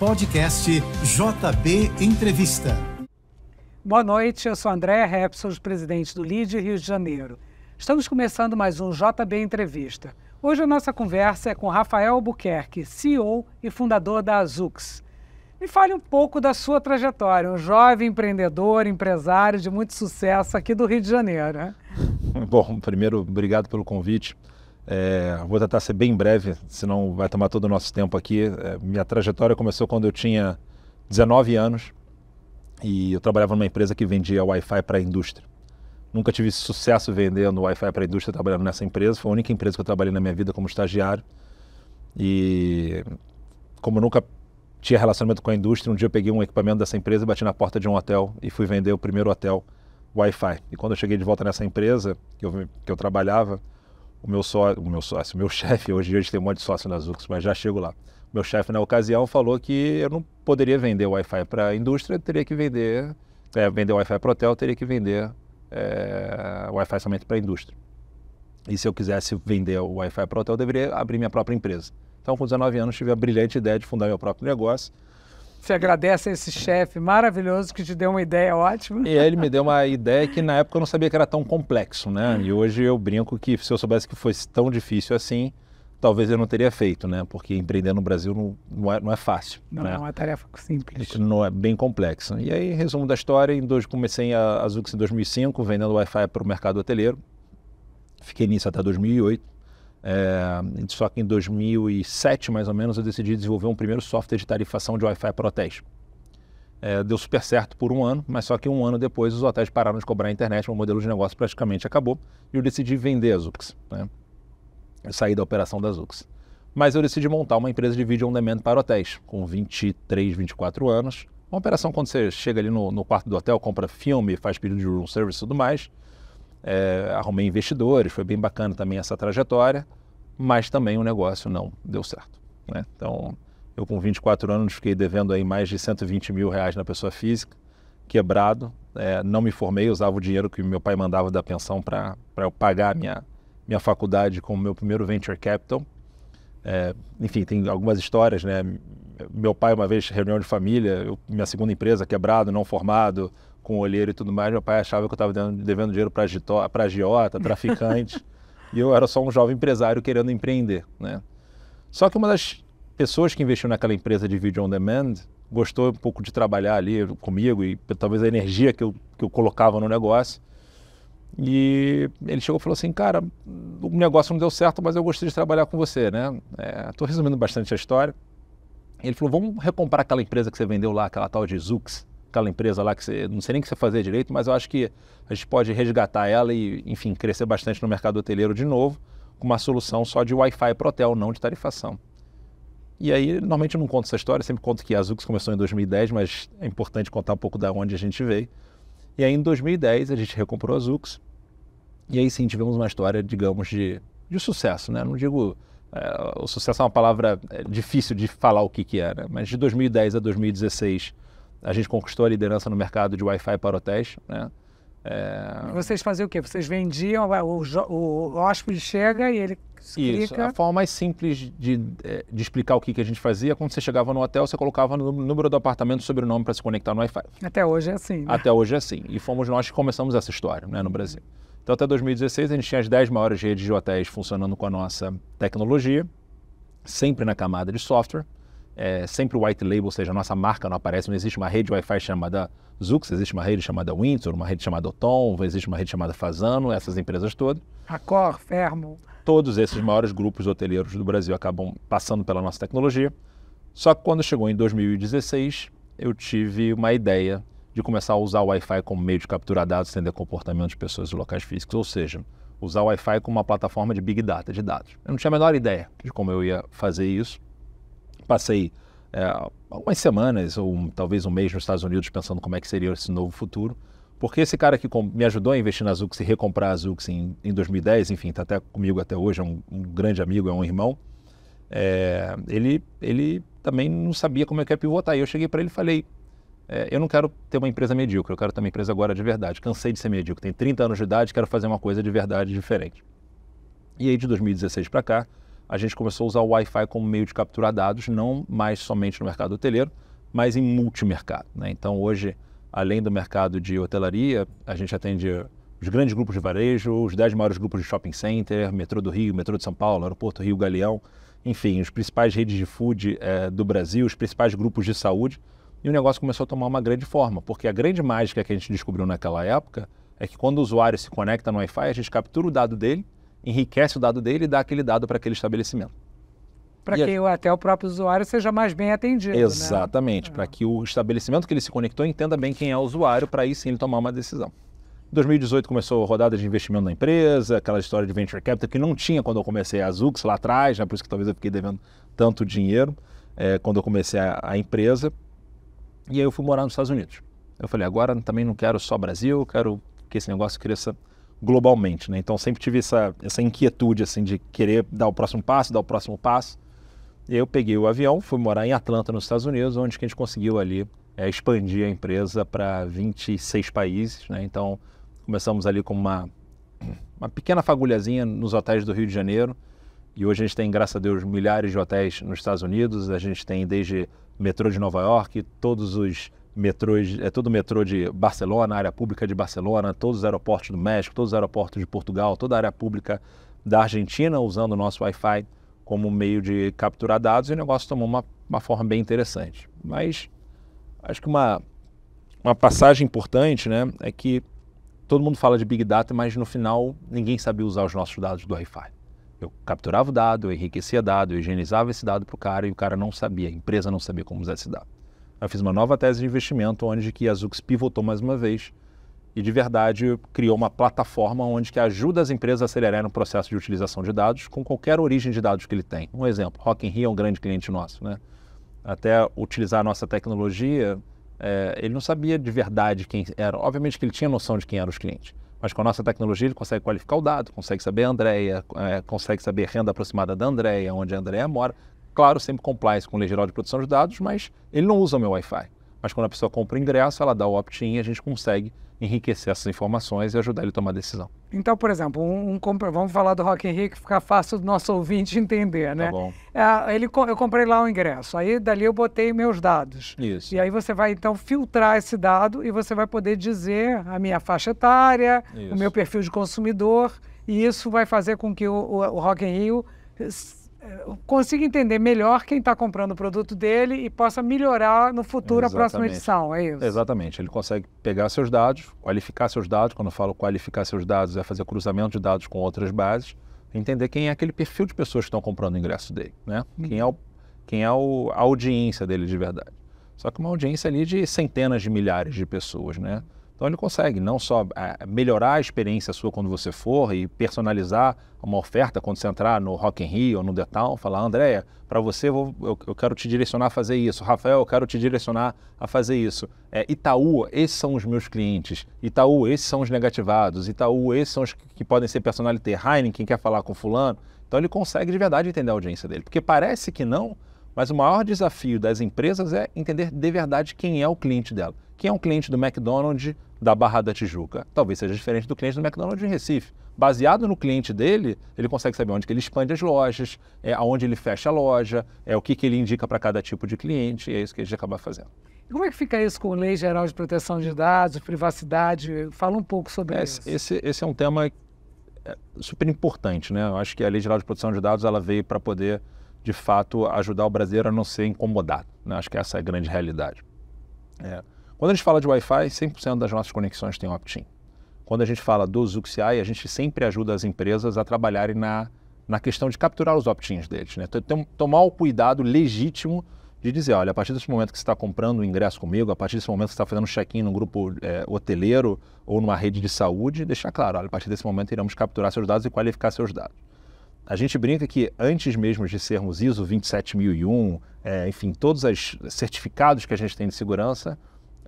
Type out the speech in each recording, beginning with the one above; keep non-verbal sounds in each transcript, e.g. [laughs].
podcast JB Entrevista. Boa noite, eu sou André Repsol, presidente do LID Rio de Janeiro. Estamos começando mais um JB Entrevista. Hoje a nossa conversa é com Rafael Buquerque, CEO e fundador da Azux. Me fale um pouco da sua trajetória, um jovem empreendedor, empresário de muito sucesso aqui do Rio de Janeiro. Né? [laughs] Bom, primeiro, obrigado pelo convite. É, vou tentar ser bem breve, senão vai tomar todo o nosso tempo aqui. É, minha trajetória começou quando eu tinha 19 anos e eu trabalhava numa empresa que vendia Wi-Fi para a indústria. Nunca tive sucesso vendendo Wi-Fi para a indústria trabalhando nessa empresa. Foi a única empresa que eu trabalhei na minha vida como estagiário. E como nunca tinha relacionamento com a indústria, um dia eu peguei um equipamento dessa empresa, bati na porta de um hotel e fui vender o primeiro hotel Wi-Fi. E quando eu cheguei de volta nessa empresa que eu, que eu trabalhava, o meu, só, o meu sócio, assim, o meu [laughs] chefe, hoje a gente tem um monte de sócio nas Zux, mas já chego lá. O meu chefe, na ocasião, falou que eu não poderia vender Wi-Fi para a indústria, teria que vender, é, vender Wi-Fi para o hotel, teria que vender é, Wi-Fi somente para a indústria. E se eu quisesse vender o Wi-Fi para o hotel, eu deveria abrir minha própria empresa. Então, com 19 anos, tive a brilhante ideia de fundar meu próprio negócio você agradece a esse chefe maravilhoso que te deu uma ideia ótima. E ele me deu uma ideia que na época eu não sabia que era tão complexo, né? E hoje eu brinco que se eu soubesse que fosse tão difícil assim, talvez eu não teria feito, né? Porque empreender no Brasil não, não, é, não é fácil. Não, né? não é uma tarefa simples. Não é bem complexa. E aí, resumo da história, em dois, comecei a Azux em 2005, vendendo Wi-Fi para o mercado hoteleiro. Fiquei nisso até 2008 é, só que em 2007, mais ou menos, eu decidi desenvolver um primeiro software de tarifação de Wi-Fi para hotéis. É, deu super certo por um ano, mas só que um ano depois os hotéis pararam de cobrar a internet, meu modelo de negócio praticamente acabou e eu decidi vender a Zux. Né? Eu saí da operação da Zux. Mas eu decidi montar uma empresa de vídeo on demand para hotéis, com 23, 24 anos. Uma operação quando você chega ali no, no quarto do hotel, compra filme, faz pedido de room service e tudo mais, é, arrumei investidores, foi bem bacana também essa trajetória, mas também o negócio não deu certo. Né? Então, eu com 24 anos fiquei devendo aí mais de 120 mil reais na pessoa física, quebrado, é, não me formei, usava o dinheiro que meu pai mandava da pensão para eu pagar minha, minha faculdade com o meu primeiro venture capital. É, enfim, tem algumas histórias, né? Meu pai, uma vez, reunião de família, eu, minha segunda empresa, quebrado, não formado, com o olheiro e tudo mais, meu pai achava que eu estava devendo dinheiro para agiota, traficante, [laughs] e eu era só um jovem empresário querendo empreender. Né? Só que uma das pessoas que investiu naquela empresa de vídeo on demand gostou um pouco de trabalhar ali comigo e talvez a energia que eu, que eu colocava no negócio. E ele chegou e falou assim, cara, o negócio não deu certo, mas eu gostei de trabalhar com você, né? Estou é, resumindo bastante a história. Ele falou, vamos recomprar aquela empresa que você vendeu lá, aquela tal de Zux aquela empresa lá que você, não sei nem o que você fazer direito, mas eu acho que a gente pode resgatar ela e, enfim, crescer bastante no mercado hoteleiro de novo, com uma solução só de Wi-Fi para hotel, não de tarifação. E aí, normalmente eu não conto essa história, sempre conto que a Azux começou em 2010, mas é importante contar um pouco da onde a gente veio. E aí, em 2010, a gente recomprou a Azux. E aí sim, tivemos uma história, digamos, de, de sucesso, né? Não digo. É, o sucesso é uma palavra eh, difícil de falar o que, que era, é, né? mas de 2010 a 2016 a gente conquistou a liderança no mercado de Wi-Fi para hotéis, né? É... Vocês faziam o quê? Vocês vendiam, o, o, hóspede chega e ele Isso, clica... a forma mais simples de, é, de explicar o que, a gente fazia, quando você chegava no hotel, você colocava no número do apartamento sobre o nome para se conectar no Wi-Fi. Até hoje é assim. Né? Até hoje é assim. E fomos nós que começamos essa história né, no Brasil. Então, até 2016, a gente tinha as 10 maiores redes de hotéis funcionando com a nossa tecnologia, sempre na camada de software é sempre white label, ou seja, a nossa marca não aparece, não existe uma rede Wi-Fi chamada Zux, existe uma rede chamada Windsor, uma rede chamada Oton, existe uma rede chamada Fazano, essas empresas todas. Accor, Fermo. Todos esses maiores grupos hoteleiros do Brasil acabam passando pela nossa tecnologia. Só que quando chegou em 2016, eu tive uma ideia de começar a usar o Wi-Fi como meio de capturar dados, entender comportamento de pessoas em locais físicos, ou seja, usar o Wi-Fi como uma plataforma de big data, de dados. Eu não tinha a menor ideia de como eu ia fazer isso passei é, algumas semanas ou um, talvez um mês nos Estados Unidos pensando como é que seria esse novo futuro, porque esse cara que me ajudou a investir na Zux e recomprar a Zux em, em 2010, enfim, está até comigo até hoje, é um, um grande amigo, é um irmão, é, ele, ele também não sabia como é que ia pivotar. E eu cheguei para ele e falei, é, eu não quero ter uma empresa medíocre, eu quero ter uma empresa agora de verdade. Cansei de ser medíocre, tenho 30 anos de idade, quero fazer uma coisa de verdade diferente. E aí de 2016 para cá, a gente começou a usar o Wi-Fi como meio de capturar dados, não mais somente no mercado hoteleiro, mas em multimercado. Né? Então, hoje, além do mercado de hotelaria, a gente atende os grandes grupos de varejo, os 10 maiores grupos de shopping center, metrô do Rio, metrô de São Paulo, aeroporto Rio Galeão, enfim, os principais redes de food é, do Brasil, os principais grupos de saúde. E o negócio começou a tomar uma grande forma, porque a grande mágica que a gente descobriu naquela época é que quando o usuário se conecta no Wi-Fi, a gente captura o dado dele, enriquece o dado dele e dá aquele dado para aquele estabelecimento. Para que a... até o próprio usuário seja mais bem atendido. Né? Exatamente, né? para é. que o estabelecimento que ele se conectou entenda bem quem é o usuário, para aí sim ele tomar uma decisão. 2018 começou a rodada de investimento na empresa, aquela história de venture capital que não tinha quando eu comecei a Zux lá atrás, né? por isso que talvez eu fiquei devendo tanto dinheiro é, quando eu comecei a, a, empresa. E aí eu fui morar nos Estados Unidos. Eu falei, agora também não quero só Brasil, quero que esse negócio cresça globalmente, né? Então sempre tive essa, essa inquietude, assim, de querer dar o próximo passo, dar o próximo passo. E eu peguei o avião, fui morar em Atlanta, nos Estados Unidos, onde que a gente conseguiu ali é, expandir a empresa para 26 países, né? Então começamos ali com uma, uma pequena fagulhazinha nos hotéis do Rio de Janeiro, e hoje a gente tem, graças a Deus, milhares de hotéis nos Estados Unidos. A gente tem desde metrô de Nova York, todos os metrôs, é todo o metrô de Barcelona, área pública de Barcelona, todos os aeroportos do México, todos os aeroportos de Portugal, toda a área pública da Argentina usando o nosso Wi-Fi como meio de capturar dados e o negócio tomou uma, uma forma bem interessante. Mas acho que uma, uma passagem importante né, é que todo mundo fala de Big Data, mas no final ninguém sabia usar os nossos dados do Wi-Fi. Eu capturava o dado, eu enriquecia dado, eu higienizava esse dado para o cara e o cara não sabia, a empresa não sabia como usar esse dado. Eu fiz uma nova tese de investimento onde que a Zux pivotou mais uma vez e de verdade criou uma plataforma onde que ajuda as empresas a acelerarem o processo de utilização de dados com qualquer origem de dados que ele tem. Um exemplo, Rock in Rio é um grande cliente nosso, né? Até utilizar a nossa tecnologia, é, ele não sabia de verdade quem era. Obviamente que ele tinha noção de quem eram os clientes, mas com a nossa tecnologia ele consegue qualificar o dado, consegue saber a Andréia, é, eh, consegue saber a renda aproximada da Andréia, onde a Andréia mora. Claro, sempre compliance com a lei geral de proteção de dados, mas ele não usa o meu Wi-Fi. Mas quando a pessoa compra o ingresso, ela dá o opt-in e a gente consegue enriquecer essas informações e ajudar ele a tomar decisão. Então, por exemplo, um, um vamos falar do Rock in Rio que fica fácil do nosso ouvinte entender, né? Tá bom. É, ele, eu comprei lá o ingresso, aí dali eu botei meus dados. Isso. E aí você vai então filtrar esse dado e você vai poder dizer a minha faixa etária, isso. o meu perfil de consumidor, e isso vai fazer com que o, o, o Rock in Rio consiga entender melhor quem está comprando o produto dele e possa melhorar no futuro Exatamente. a próxima edição, é isso? Exatamente. Ele consegue pegar seus dados, qualificar seus dados. Quando eu falo qualificar seus dados, é fazer cruzamento de dados com outras bases, entender quem é aquele perfil de pessoas que estão comprando o ingresso dele, né? Hum. Quem é, o, quem é o, a audiência dele de verdade. Só que uma audiência ali de centenas de milhares de pessoas, né? Então ele consegue não só é, melhorar a experiência sua quando você for e personalizar uma oferta quando você entrar no Rock in Rio ou no The Town, falar, Andréia, para você eu, eu, quero te direcionar a fazer isso, Rafael, eu quero te direcionar a fazer isso, é, Itaú, esses são os meus clientes, Itaú, esses são os negativados, Itaú, esses são os que, que podem ser personalité, Heineken quer falar com fulano, então ele consegue de verdade entender a audiência dele, porque parece que não, mas o maior desafio das empresas é entender de verdade quem é o cliente dela. Quem é um cliente do McDonald's da Barra da Tijuca. Talvez seja diferente do cliente do McDonald's em Recife. Baseado no cliente dele, ele consegue saber onde que ele expande as lojas, é, aonde ele fecha a loja, é o que, que ele indica para cada tipo de cliente, e é isso que a gente acaba fazendo. Como é que fica isso com a Lei Geral de Proteção de Dados, privacidade? Fala um pouco sobre é, isso. Esse, esse é um tema é, super importante, né? Eu acho que a Lei Geral de Proteção de Dados ela veio para poder, de fato, ajudar o brasileiro a não ser incomodado. Né? Acho que essa é a grande realidade. É. Quando a gente fala de Wi-Fi, 100% das nossas conexões tem opt-in. Quando a gente fala do Zuxi, a gente sempre ajuda as empresas a trabalharem na, na questão de capturar os opt-ins deles. Né? Então, tomar o cuidado legítimo de dizer, olha, a partir desse momento que você está comprando o ingresso comigo, a partir desse momento que você está fazendo um check-in num grupo é, hoteleiro ou numa rede de saúde, deixar claro, olha, a partir desse momento iremos capturar seus dados e qualificar seus dados. A gente brinca que antes mesmo de sermos ISO 27001, é, enfim, todos os certificados que a gente tem de segurança,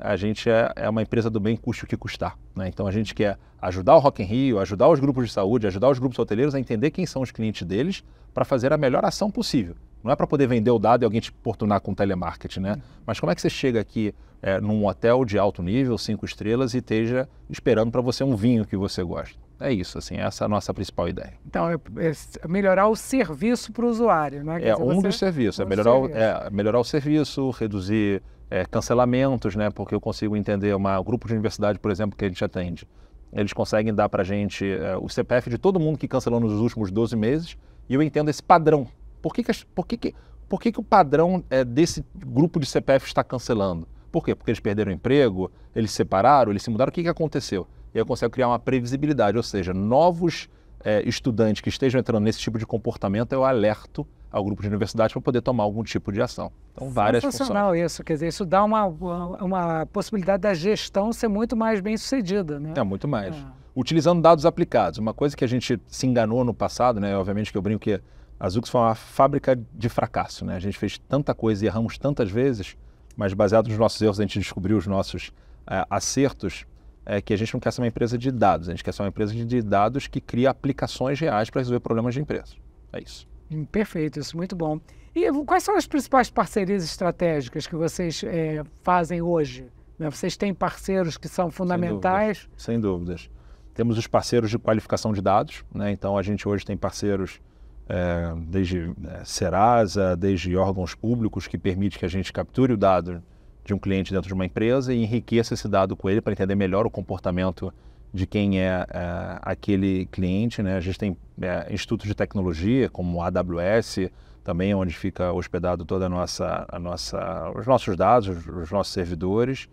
a gente é, é uma empresa do bem, custe o que custar. Né? Então a gente quer ajudar o Rock in Rio, ajudar os grupos de saúde, ajudar os grupos hoteleiros a entender quem são os clientes deles para fazer a melhor ação possível. Não é para poder vender o dado e alguém te importunar com telemarketing, né? Mas como é que você chega aqui é, num hotel de alto nível, cinco estrelas, e esteja esperando para você um vinho que você gosta? É isso, assim, essa é a nossa principal ideia. Então, é, é melhorar o serviço para o usuário, né? é? Quer é dizer, um você... dos serviços, é um é melhorar, serviço. é melhorar o serviço, reduzir é, cancelamentos, né? Porque eu consigo entender uma um grupo de universidade, por exemplo, que a gente atende. Eles conseguem dar para a gente é, o CPF de todo mundo que cancelou nos últimos 12 meses e eu entendo esse padrão. Por que, que, por que, que, por que, que o padrão é, desse grupo de CPF está cancelando? Por quê? Porque eles perderam o emprego, eles se separaram, eles se mudaram. O que, que aconteceu? E eu consigo criar uma previsibilidade, ou seja, novos é, estudantes que estejam entrando nesse tipo de comportamento, eu alerto ao grupo de universidade para poder tomar algum tipo de ação. Então, várias funções. Funcional isso, quer dizer, isso dá uma, uma possibilidade da gestão ser muito mais bem sucedida, né? É, muito mais. É. Utilizando dados aplicados, uma coisa que a gente se enganou no passado, né? Obviamente que eu brinco que a Zux foi uma fábrica de fracasso, né? A gente fez tanta coisa e erramos tantas vezes, mas baseado nos nossos erros a gente descobriu os nossos é, acertos, é que a gente não quer ser uma empresa de dados, a gente quer ser uma empresa de dados que cria aplicações reais para resolver problemas de empresas. É isso. Perfeito, isso muito bom. E quais são as principais parcerias estratégicas que vocês é, fazem hoje? Né, vocês têm parceiros que são fundamentais? Sem dúvidas. Sem dúvidas. Temos os parceiros de qualificação de dados, né? então a gente hoje tem parceiros é, desde é, Serasa, desde órgãos públicos que permite que a gente capture o dado de um cliente dentro de uma empresa e enriqueça esse dado com ele para entender melhor o comportamento de quem é, é aquele cliente. Né? A gente tem é, institutos de tecnologia, como o AWS, também onde fica hospedado toda a nossa, a nossa, os nossos dados, os, nossos servidores.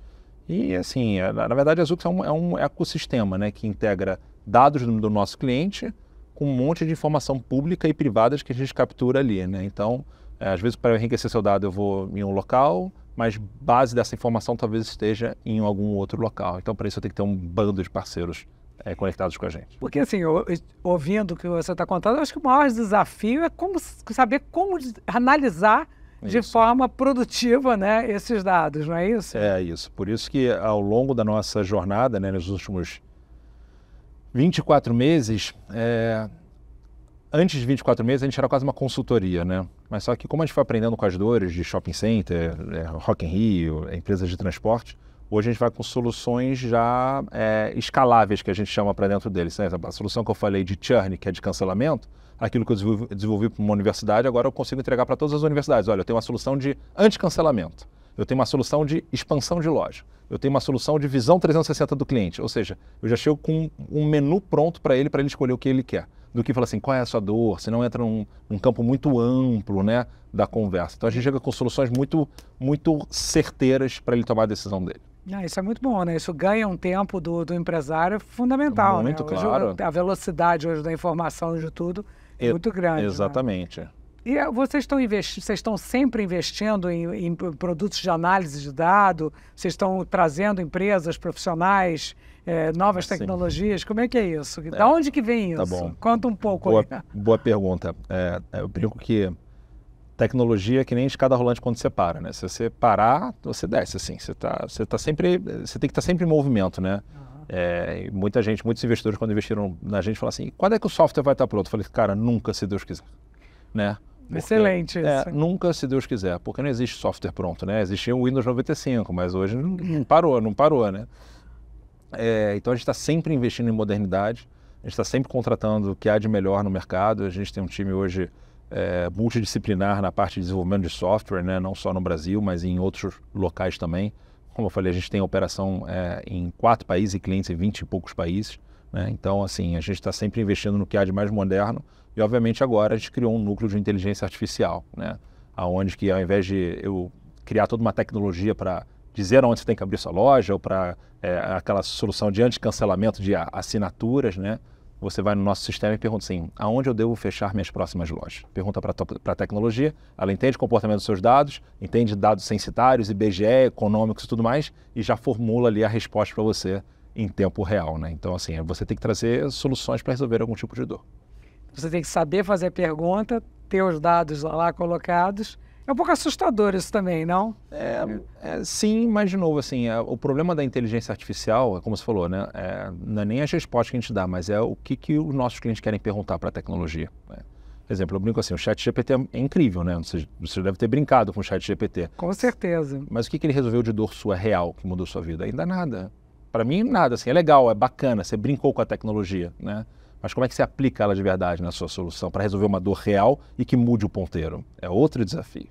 E assim, é, na, na verdade, a Zux é um, é um ecossistema né? que integra dados do, do nosso cliente com um monte de informação pública e privada que a gente captura ali. Né? Então, é, às vezes, para enriquecer seu dado, eu vou em um local, mas base dessa informação talvez esteja em algum outro local. Então, para isso, eu tenho que ter um bando de parceiros é, conectados com a gente. Porque, assim, eu, ouvindo o que você está contando, eu acho que o maior desafio é como saber como analisar de forma produtiva né, esses dados, não é isso? É isso. Por isso que ao longo da nossa jornada, né, nos últimos 24 meses, é... antes de 24 meses, a gente era quase uma consultoria, né? Mas só que como a gente foi aprendendo com as dores de shopping center, é, Rock in Rio, é, empresas de transporte, hoje a gente vai com soluções já é, escaláveis, que a gente chama para dentro deles. Né? A solução que eu falei de churn, que é de cancelamento, aquilo que eu desenvolvi, desenvolvi para uma universidade, agora eu consigo entregar para todas as universidades. Olha, eu tenho uma solução de anti-cancelamento, eu tenho uma solução de expansão de loja, eu tenho uma solução de visão 360 do cliente, ou seja, eu já chego com um menu pronto para ele, para ele escolher o que ele quer do que falar assim, qual é a sua dor? não entra num, num campo muito amplo né, da conversa. Então a gente é. chega com soluções muito, muito certeiras para ele tomar a decisão dele. Ah, isso é muito bom, né? Isso ganha um tempo do, do empresário fundamental, né? muito, né? Hoje, claro. a velocidade hoje da informação de tudo é e, muito grande. Né? Exatamente. Né? E eh, vocês estão investindo, vocês estão sempre investindo em, em, produtos de análise de dado, vocês estão trazendo empresas profissionais é, novas tecnologias? Como é que é isso? É. Da onde que vem tá isso? Tá bom. Conta um pouco boa, aí. Boa pergunta. É, é, eu brinco que tecnologia é que nem escada rolante quando você para, né? Se você parar, você desce, assim. Você, tá, você, tá sempre, você tem que estar tá sempre em movimento, né? É, muita gente, muitos investidores, quando investiram na gente, falam assim, quando é que o software vai estar tá pronto? Eu falei, cara, nunca, se Deus quiser. Né? Porque, Excelente isso. nunca, se Deus quiser, porque não existe software pronto, né? Existia o Windows 95, mas hoje não, não parou, não parou, né? É, então a gente está sempre investindo em modernidade, a gente está sempre contratando o que há de melhor no mercado. A gente tem um time hoje é, multidisciplinar na parte de desenvolvimento de software, né? não só no Brasil, mas em outros locais também. Como eu falei, a gente tem operação é, em quatro países e clientes em vinte e poucos países. Né? Então, assim, a gente está sempre investindo no que há de mais moderno e, obviamente, agora a gente criou um núcleo de inteligência artificial, né? aonde que ao invés de eu criar toda uma tecnologia para dizer onde você tem que abrir sua loja ou para é, aquela solução de anticancelamento cancelamento de assinaturas, né? Você vai no nosso sistema e pergunta assim: aonde eu devo fechar minhas próximas lojas? Pergunta para a tecnologia, ela entende o comportamento dos seus dados, entende dados censitários, IBGE, econômicos e tudo mais, e já formula ali a resposta para você em tempo real, né? Então, assim, é, você tem que trazer soluções para resolver algum tipo de dor. Você tem que saber fazer a pergunta, ter os dados lá colocados é um pouco assustador isso também, não? É, é, sim, mas de novo, assim, é, o problema da inteligência artificial, é como você falou, né, é, não é nem as respostas que a gente dá, mas é o que, que os nossos clientes querem perguntar para a tecnologia. Né? Por exemplo, eu brinco assim, o chat GPT é, é incrível, né? Você, você deve ter brincado com o chat GPT. Com certeza. Mas o que, que ele resolveu de dor sua real, que mudou sua vida? Ainda nada. Para mim, nada. Assim, é legal, é bacana, você brincou com a tecnologia, né? Mas como é que você aplica ela de verdade na sua solução para resolver uma dor real e que mude o ponteiro? É outro desafio.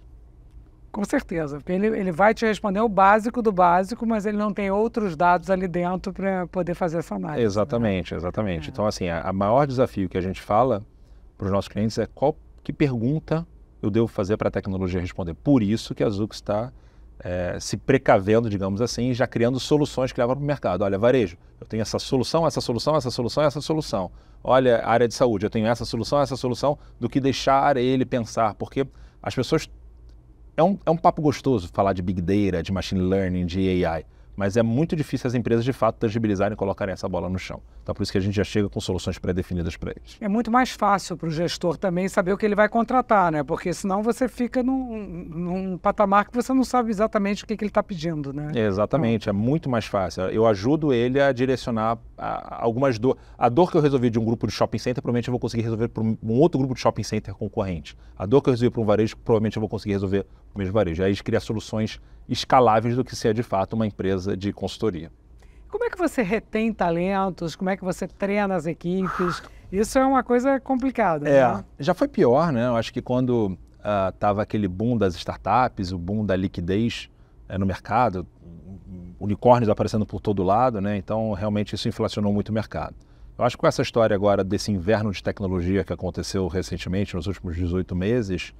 Com certeza, porque ele, ele vai te responder o básico do básico, mas ele não tem outros dados ali dentro para poder fazer essa análise. Né? Exatamente, né? exatamente. É. Então, assim, a, a, maior desafio que a gente fala para os nossos clientes é qual que pergunta eu devo fazer para a tecnologia responder. Por isso que a Zux está é, se precavendo, digamos assim, já criando soluções que levam para o mercado. Olha, varejo, eu tenho essa solução, essa solução, essa solução, essa solução. Olha, área de saúde, eu tenho essa solução, essa solução, do que deixar ele pensar, porque as pessoas é um, é um papo gostoso falar de Big Data, de Machine Learning, de AI mas é muito difícil as empresas de fato tangibilizarem e colocarem essa bola no chão. Então, por isso que a gente já chega com soluções pré-definidas para eles. É muito mais fácil para o gestor também saber o que ele vai contratar, né? Porque senão você fica num, num patamar que você não sabe exatamente o que, que ele está pedindo, né? É, exatamente, então... é muito mais fácil. Eu ajudo ele a direcionar algumas dores. A dor que eu resolvi de um grupo de shopping center, provavelmente eu vou conseguir resolver para um outro grupo de shopping center concorrente. A dor que eu resolvi para um varejo, provavelmente eu vou conseguir resolver para o mesmo varejo. Aí a gente cria soluções escaláveis do que se é de fato uma empresa de consultoria. Como é que você retém talentos? Como é que você treina as equipes? Isso é uma coisa complicada. É, né? já foi pior, né? Eu acho que quando estava ah, uh, aquele boom das startups, o boom da liquidez uh, no mercado, unicórnios aparecendo por todo lado, né? Então, realmente, isso inflacionou muito o mercado. Eu acho que com essa história agora desse inverno de tecnologia que aconteceu recentemente, nos últimos 18 meses,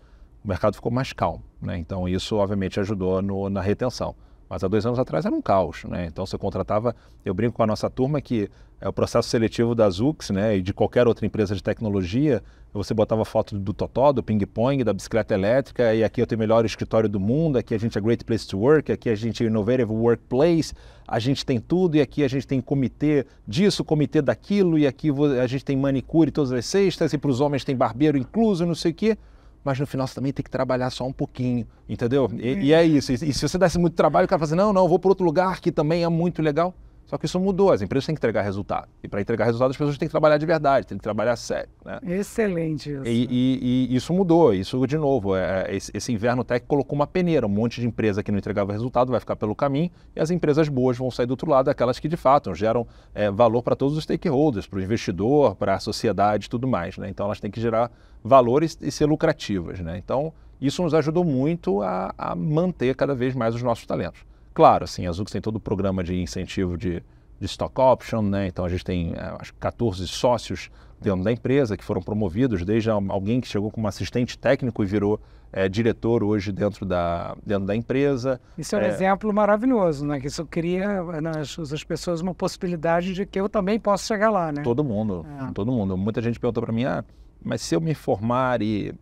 o mercado ficou mais calmo. Né? Então, isso obviamente ajudou no, na retenção. Mas há dois anos atrás era um caos. Né? Então, você contratava. Eu brinco com a nossa turma que é o processo seletivo da Zux né? e de qualquer outra empresa de tecnologia. Você botava foto do Totó, do ping-pong, da bicicleta elétrica, e aqui eu tenho o melhor escritório do mundo, aqui a gente é Great Place to Work, aqui a gente é Innovative Workplace, a gente tem tudo, e aqui a gente tem comitê disso, comitê daquilo, e aqui a gente tem manicure todas as sextas, e para os homens tem barbeiro incluso, não sei o quê mas no final você também tem que trabalhar só um pouquinho, entendeu? E, é. e é isso. E, e, se você desse muito trabalho, o cara fala assim, não, não, vou para outro lugar que também é muito legal. Só que isso mudou, as empresas têm que entregar resultado. E para entregar resultado, as pessoas têm que trabalhar de verdade, têm que trabalhar sério. Né? Excelente isso. E, e, e isso mudou, isso de novo. É, é esse, esse, inverno tech colocou uma peneira, um monte de empresa que não entregava resultado vai ficar pelo caminho e as empresas boas vão sair do outro lado, aquelas que de fato geram é, valor para todos os stakeholders, para o investidor, para a sociedade e tudo mais. Né? Então elas têm que gerar valores e ser lucrativas. Né? Então isso nos ajudou muito a, a manter cada vez mais os nossos talentos. Claro, assim, a Zux tem todo o programa de incentivo de, de stock option, né? Então a gente tem é, acho, 14 sócios dentro da empresa que foram promovidos, desde alguém que chegou como assistente técnico e virou é, diretor hoje dentro da, dentro da empresa. Isso é um é... exemplo maravilhoso, né? Que isso cria nas, né, as pessoas uma possibilidade de que eu também posso chegar lá, né? Todo mundo, é. todo mundo. Muita gente perguntou para mim, ah, mas se eu me formar e,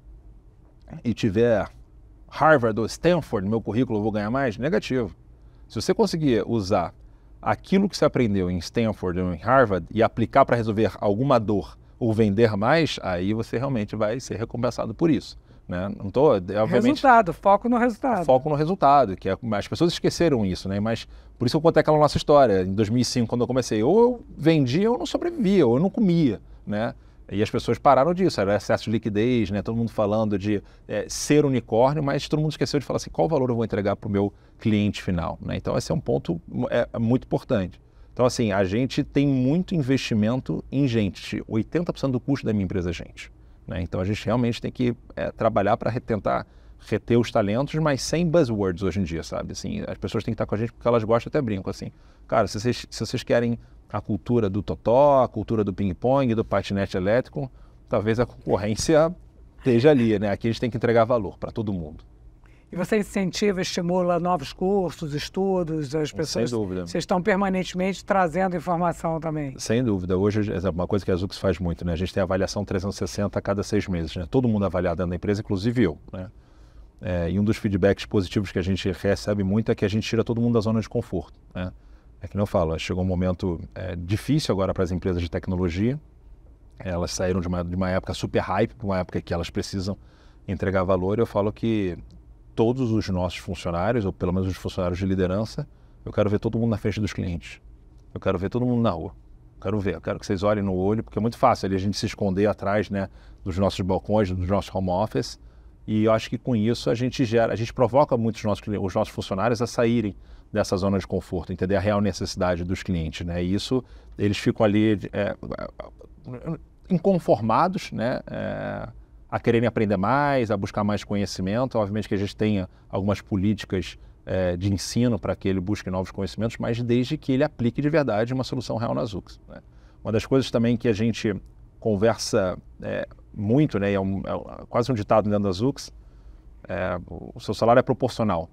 e tiver Harvard ou Stanford no meu currículo, eu vou ganhar mais? Negativo. Se você conseguir usar aquilo que você aprendeu em Stanford ou em Harvard e aplicar para resolver alguma dor ou vender mais, aí você realmente vai ser recompensado por isso. Né? Não tô, é, obviamente, resultado, foco no resultado. Foco no resultado, que é, as pessoas esqueceram isso, né? Mas por isso eu contei aquela nossa história, em 2005, quando eu comecei. Ou eu vendia ou não sobrevivia, ou eu não comia, né? E as pessoas pararam disso, era excesso de liquidez, né? todo mundo falando de é, ser unicórnio, mas todo mundo esqueceu de falar assim, qual valor eu vou entregar para o meu cliente final. Né? Então esse é um ponto é, é, muito importante. Então assim, a gente tem muito investimento em gente, 80% do custo da minha empresa é gente. Né? Então a gente realmente tem que é, trabalhar para tentar reter os talentos, mas sem buzzwords hoje em dia, sabe? Assim, as pessoas têm que estar com a gente porque elas gostam, até brinco, assim. Cara, se vocês, se vocês querem a cultura do totó, a cultura do ping-pong, do patinete elétrico, talvez a concorrência esteja ali, né? Aqui a gente tem que entregar valor para todo mundo. E você incentiva, estimula novos cursos, estudos, as pessoas. Sem dúvida. Vocês estão permanentemente trazendo informação também. Sem dúvida. Hoje, é, é uma coisa que a Azux faz muito, né? A gente tem avaliação 360 a cada seis meses, né? Todo mundo avaliado dentro da empresa, inclusive eu, né? É, e um dos feedbacks positivos que a gente recebe muito é que a gente tira todo mundo da zona de conforto, né? é que não falo, né, chegou um momento é, difícil agora para as empresas de tecnologia. Elas saíram de uma, de uma época super hype para uma época que elas precisam entregar valor. Eu falo que todos os nossos funcionários, ou pelo menos os funcionários de liderança, eu quero ver todo mundo na frente dos clientes. Eu quero ver todo mundo na rua. Eu quero ver, eu quero que vocês olhem no olho, porque é muito fácil ali a gente se esconder atrás né, dos nossos balcões, dos nossos home office. E eu acho que com isso a gente gera, a gente provoca muitos nossos, os nossos funcionários a saírem dessa zona de conforto, entender a real necessidade dos clientes, né? E isso eles ficam ali é, é inconformados, né? É, a quererem aprender mais, a buscar mais conhecimento. Obviamente que a gente tenha algumas políticas é, de ensino para que ele busque novos conhecimentos, mas desde que ele aplique de verdade uma solução real na Zux. Né? Uma das coisas também que a gente conversa é, muito, né, é, um, é, quase um ditado dentro da Zux, é, o seu salário é proporcional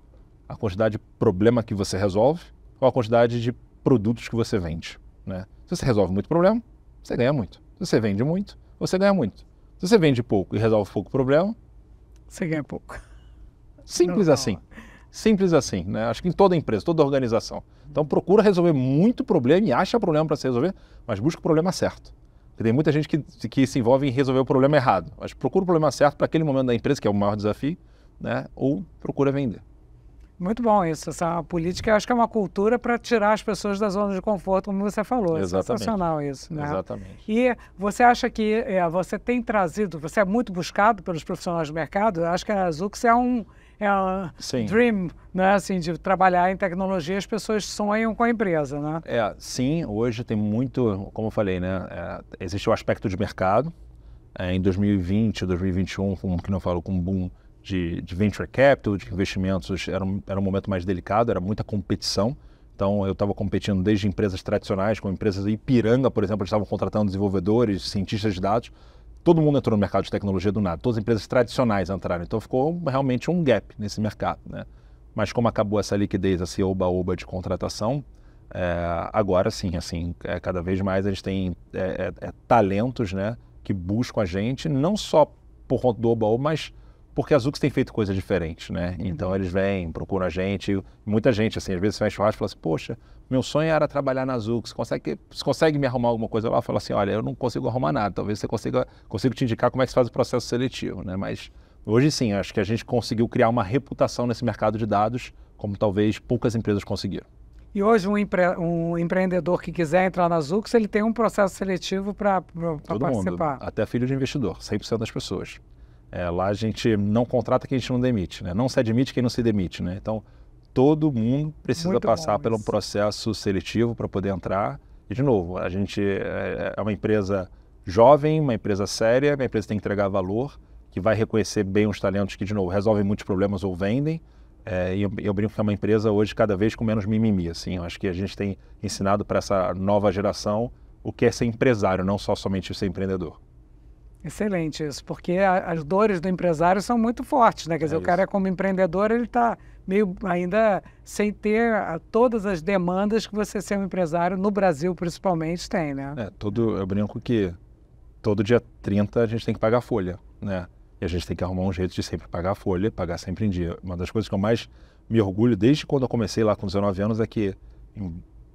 a quantidade de problema que você resolve ou a quantidade de produtos que você vende. Né? Se você resolve muito problema, você ganha muito. Se você vende muito, você ganha muito. Se você vende pouco e resolve pouco problema, você ganha pouco. Simples não, assim. Não. Simples assim, né? Acho que em toda empresa, toda organização. Então procura resolver muito problema e acha problema para se resolver, mas busca o problema certo. Porque tem muita gente que, que se envolve em resolver o problema errado. Mas procura o problema certo para aquele momento da empresa, que é o maior desafio, né? Ou procura vender. Muito bom isso. Essa política, acho que é uma cultura para tirar as pessoas da zona de conforto, como você falou. É Exatamente. Sensacional isso, né? Exatamente. E você acha que é, você tem trazido, você é muito buscado pelos profissionais do mercado, Eu acho que a Zux é um, é um sim. dream, né? Assim, de trabalhar em tecnologia, as pessoas sonham com a empresa, né? É, sim, hoje tem muito, como eu falei, né? É, existe o aspecto de mercado. É, em 2020, 2021, como que não falo, com boom de, de venture capital, de investimentos, era um, era um momento mais delicado, era muita competição. Então, eu estava competindo desde empresas tradicionais, como empresas Ipiranga, por exemplo, estavam contratando desenvolvedores, cientistas de dados. Todo mundo entrou no mercado de tecnologia do nada, todas as empresas tradicionais entraram. Então, ficou realmente um gap nesse mercado. Né? Mas como acabou essa liquidez, esse oba-oba de contratação, é, agora sim, assim, é, cada vez mais a gente tem é, é, é, talentos né, que buscam a gente, não só por conta do oba-oba, mas porque a Zux tem feito coisa diferente, né? Uhum. Então eles vêm, procuram a gente, muita gente, assim, às vezes você vai churrasco e fala assim, poxa, meu sonho era trabalhar na Zux, consegue, você consegue me arrumar alguma coisa lá? Fala assim, olha, eu não consigo arrumar nada, talvez você consiga, consigo te indicar como é que se faz o processo seletivo, né? Mas hoje sim, acho que a gente conseguiu criar uma reputação nesse mercado de dados, como talvez poucas empresas conseguiram. E hoje um, empre... um, empreendedor que quiser entrar na Zux, ele tem um processo seletivo para participar. Mundo, até filho de investidor, 100% das pessoas. É, lá a gente não contrata quem a gente não demite, né? Não se admite quem não se demite, né? Então, todo mundo precisa Muito passar por um processo seletivo para poder entrar. E, de novo, a gente é, é, é uma empresa jovem, uma empresa séria, uma empresa que tem que entregar valor, que vai reconhecer bem os talentos que, de novo, resolvem muitos problemas ou vendem. É, e eu, eu, brinco que é uma empresa hoje cada vez com menos mimimi, assim. Eu acho que a gente tem ensinado para essa nova geração o que é ser empresário, não só somente ser empreendedor. Excelentes, porque a, as dores do empresário são muito fortes, né? Quer dizer, é o cara como empreendedor, ele está meio ainda sem ter a, todas as demandas que você ser um empresário, no Brasil principalmente, tem, né? É, todo, eu brinco que todo dia 30 a gente tem que pagar a folha, né? E a gente tem que arrumar um jeito de sempre pagar a folha, pagar sempre em dia. Uma das coisas que eu mais me orgulho desde quando eu comecei lá com 19 anos é que,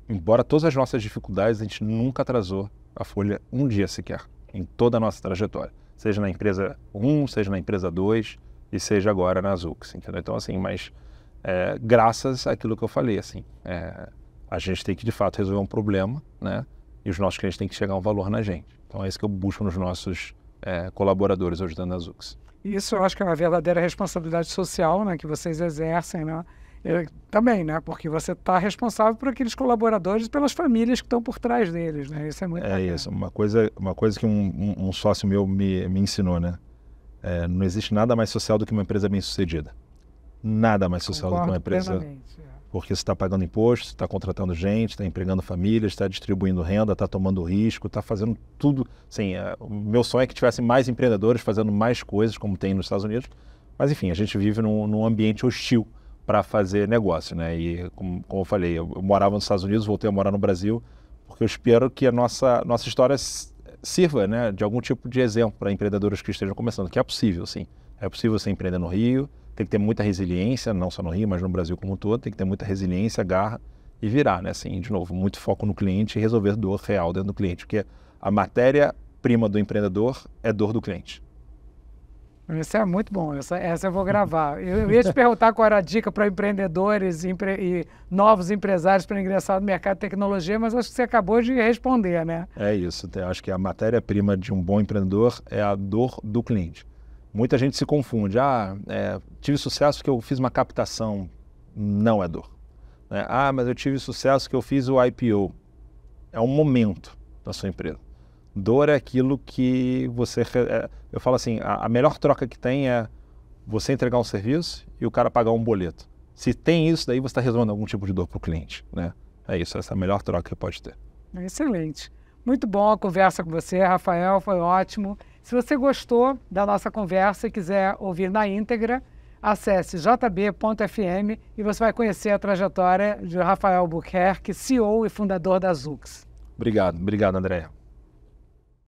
embora todas as nossas dificuldades, a gente nunca atrasou a folha um dia sequer em toda a nossa trajetória, seja na empresa 1, seja na empresa 2 e seja agora na Zux, entendeu? Então, assim, mas é, graças àquilo que eu falei, assim, é, a gente tem que, de fato, resolver um problema, né? E os nossos clientes têm que chegar um valor na gente. Então, é isso que eu busco nos nossos é, colaboradores ajudando a Zux. Isso eu acho que é uma verdadeira responsabilidade social, né? Que vocês exercem, né? É, também, né? Porque você está responsável por aqueles colaboradores e pelas famílias que estão por trás deles, né? Isso é muito É bacana. isso, uma coisa, uma coisa que um, um, um sócio meu me, me ensinou, né? É, não existe nada mais social do que uma empresa bem sucedida. Nada mais social Concordo do que uma empresa. É. Porque você está pagando imposto, está contratando gente, está empregando famílias, está distribuindo renda, está tomando risco, está fazendo tudo. Sim, é, o meu sonho é que tivesse mais empreendedores fazendo mais coisas, como tem nos Estados Unidos. Mas enfim, a gente vive num, num ambiente hostil para fazer negócio, né? E como, como eu falei, eu, eu, morava nos Estados Unidos, voltei a morar no Brasil, porque eu espero que a nossa nossa história sirva, né, de algum tipo de exemplo para empreendedores que estejam começando, que é possível, sim. É possível você empreender no Rio, tem que ter muita resiliência, não só no Rio, mas no Brasil como um todo, tem que ter muita resiliência, garra e virar, né? Assim, de novo, muito foco no cliente e resolver dor real dentro do cliente, porque a matéria prima do empreendedor é dor do cliente. Isso é muito bom, essa, essa eu vou gravar. Eu, eu ia te perguntar qual era a dica para empreendedores empre, e novos empresários para ingressar no mercado de tecnologia, mas acho que você acabou de responder, né? É isso, eu acho que a matéria-prima de um bom empreendedor é a dor do cliente. Muita gente se confunde, ah, é, tive sucesso porque eu fiz uma captação, não é dor. É, ah, mas eu tive sucesso que eu fiz o IPO. É um momento da sua empresa. Dor é aquilo que você. É, eu falo assim: a, melhor troca que tem é você entregar um serviço e o cara pagar um boleto. Se tem isso, daí você está resolvendo algum tipo de dor para o cliente. Né? É isso, essa é a melhor troca que pode ter. Excelente. Muito bom a conversa com você, Rafael, foi ótimo. Se você gostou da nossa conversa e quiser ouvir na íntegra, acesse jb.fm e você vai conhecer a trajetória de Rafael Buquerque, CEO e fundador da Zux. Obrigado, obrigado, Andréia.